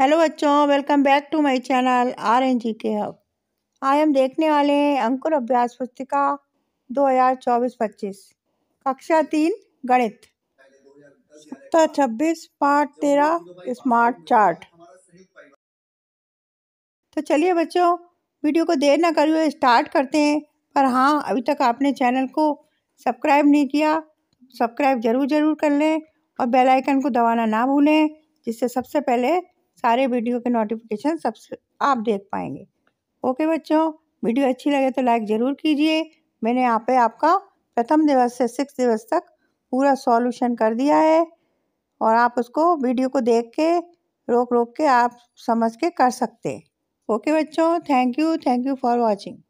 hello बच्चों welcome back to my channel R N G K hub आज हम देखने वाले हैं अंकुर अभ्यास पुस्तिका 2024-25 कक्षा तीन गणित सप्ताह छब्बीस पार्ट तेरह स्मार्ट चार्ट तो चलिए बच्चों वीडियो को देर ना करिए स्टार्ट करते हैं पर हाँ अभी तक आपने चैनल को सब्सक्राइब नहीं किया सब्सक्राइब ज़रूर ज़रूर कर लें और बेलाइकन को दबाना ना भूलें जिससे सबसे पहले सारे वीडियो के नोटिफिकेशन सबसे आप देख पाएंगे ओके बच्चों वीडियो अच्छी लगे तो लाइक ज़रूर कीजिए मैंने यहाँ पे आपका प्रथम दिवस से सिक्स दिवस तक पूरा सॉल्यूशन कर दिया है और आप उसको वीडियो को देख के रोक रोक के आप समझ के कर सकते हैं ओके बच्चों thank you thank you for watching